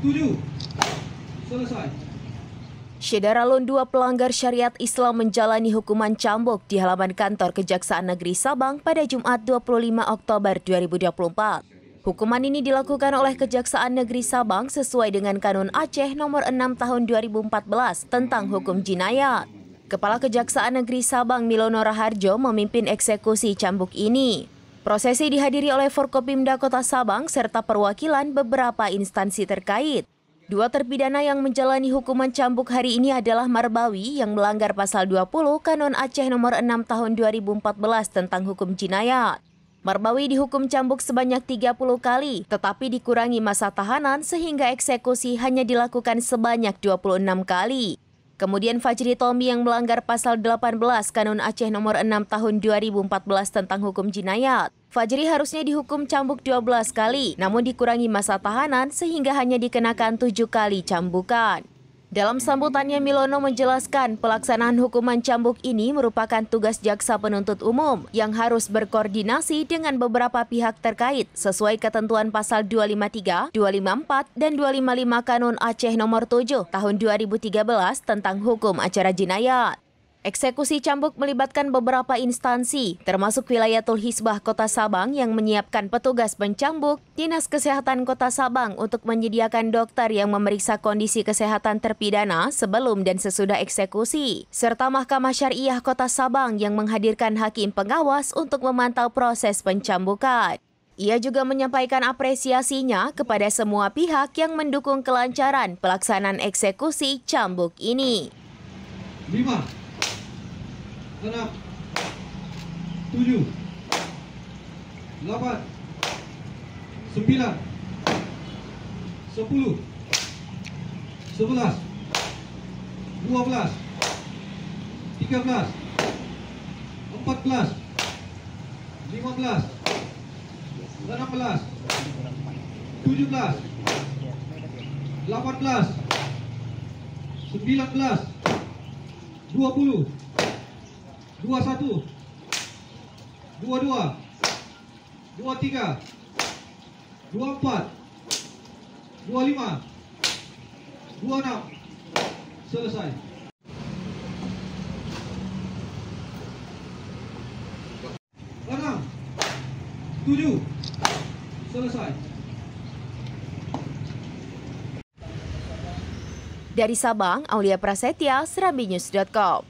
7. Selesai. Syedara dua pelanggar syariat Islam menjalani hukuman cambuk di halaman kantor Kejaksaan Negeri Sabang pada Jumat 25 Oktober 2024. Hukuman ini dilakukan oleh Kejaksaan Negeri Sabang sesuai dengan Kanun Aceh Nomor 6 Tahun 2014 tentang hukum jinayat. Kepala Kejaksaan Negeri Sabang Milono Raharjo memimpin eksekusi cambuk ini. Prosesi dihadiri oleh Forkopimda Kota Sabang serta perwakilan beberapa instansi terkait. Dua terpidana yang menjalani hukuman cambuk hari ini adalah Marbawi yang melanggar pasal 20 Kanon Aceh nomor 6 tahun 2014 tentang hukum jinayat. Marbawi dihukum cambuk sebanyak 30 kali, tetapi dikurangi masa tahanan sehingga eksekusi hanya dilakukan sebanyak 26 kali. Kemudian Fajri Tommy yang melanggar pasal 18 Kanun Aceh nomor 6 tahun 2014 tentang hukum jinayat. Fajri harusnya dihukum cambuk 12 kali, namun dikurangi masa tahanan sehingga hanya dikenakan 7 kali cambukan. Dalam sambutannya, Milono menjelaskan pelaksanaan hukuman cambuk ini merupakan tugas jaksa penuntut umum yang harus berkoordinasi dengan beberapa pihak terkait sesuai ketentuan pasal 253, 254, dan 255 Kanun Aceh nomor 7 tahun 2013 tentang hukum acara jinayat. Eksekusi cambuk melibatkan beberapa instansi, termasuk wilayah Tulhisbah Kota Sabang yang menyiapkan petugas pencambuk, Dinas Kesehatan Kota Sabang untuk menyediakan dokter yang memeriksa kondisi kesehatan terpidana sebelum dan sesudah eksekusi, serta Mahkamah Syariah Kota Sabang yang menghadirkan hakim pengawas untuk memantau proses pencambukan. Ia juga menyampaikan apresiasinya kepada semua pihak yang mendukung kelancaran pelaksanaan eksekusi cambuk ini enam tujuh delapan sembilan sepuluh sebelas dua belas tiga belas empat belas lima belas enam belas tujuh belas delapan belas sembilan belas dua puluh Dua satu Dua dua Dua tiga Dua empat Dua lima Dua enam Selesai Enam Tujuh Selesai Dari Sabang, Aulia Prasetya, serabinews.com